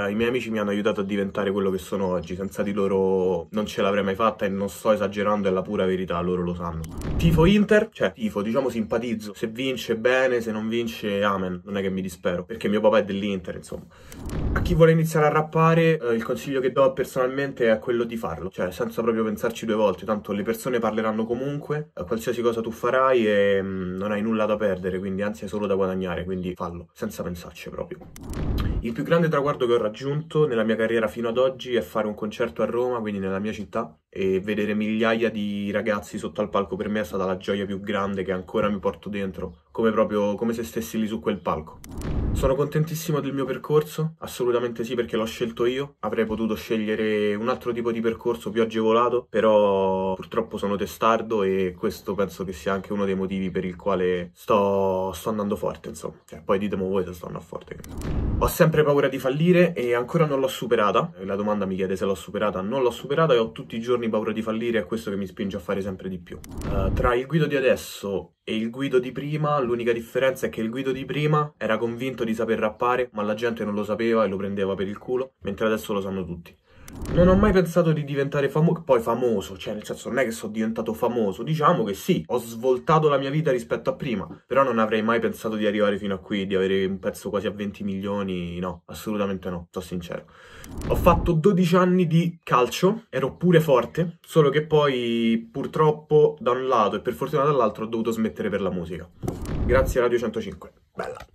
Eh, I miei amici mi hanno aiutato a diventare quello che sono oggi, senza di loro non ce l'avrei mai fatta e non sto esagerando, è la pura verità, loro lo sanno. Tifo Inter? Cioè, tifo, diciamo simpatizzo. Se vince bene, se non vince, amen. Non è che mi dispero, perché mio papà è dell'Inter, insomma. A chi vuole iniziare a rappare, eh, il consiglio che do personalmente è quello di farlo, cioè senza proprio pensarci due volte, tanto le persone parleranno comunque, a eh, qualsiasi cosa tu farai e mh, mm, non hai nulla da perdere, quindi anzi hai solo da guadagnare, quindi fallo, senza pensarci proprio. Il più grande traguardo che ho raggiunto nella mia carriera fino ad oggi è fare un concerto a Roma, quindi nella mia città, e vedere migliaia di ragazzi sotto al palco per me è stata la gioia più grande che ancora mi porto dentro, come proprio come se stessi lì su quel palco. Sono contentissimo del mio percorso? Assolutamente sì perché l'ho scelto io, avrei potuto scegliere un altro tipo di percorso più agevolato, però purtroppo sono testardo e questo penso che sia anche uno dei motivi per il quale sto, sto andando forte, insomma. Cioè, poi ditemi voi se sto andando forte. Credo. Ho sempre paura di fallire e ancora non l'ho superata. La domanda mi chiede se l'ho superata. Non l'ho superata e ho tutti i giorni paura di fallire, è questo che mi spinge a fare sempre di più. Uh, tra il guido di adesso e il guido di prima, l'unica differenza è che il guido di prima era convinto di saper rappare, ma la gente non lo sapeva e lo prendeva per il culo, mentre adesso lo sanno tutti. Non ho mai pensato di diventare famoso, poi famoso, cioè nel senso non è che sono diventato famoso, diciamo che sì, ho svoltato la mia vita rispetto a prima, però non avrei mai pensato di arrivare fino a qui, di avere un pezzo quasi a 20 milioni, no, assolutamente no, sto sincero. Ho fatto 12 anni di calcio, ero pure forte, solo che poi purtroppo da un lato e per fortuna dall'altro ho dovuto smettere per la musica. Grazie Radio 105, bella.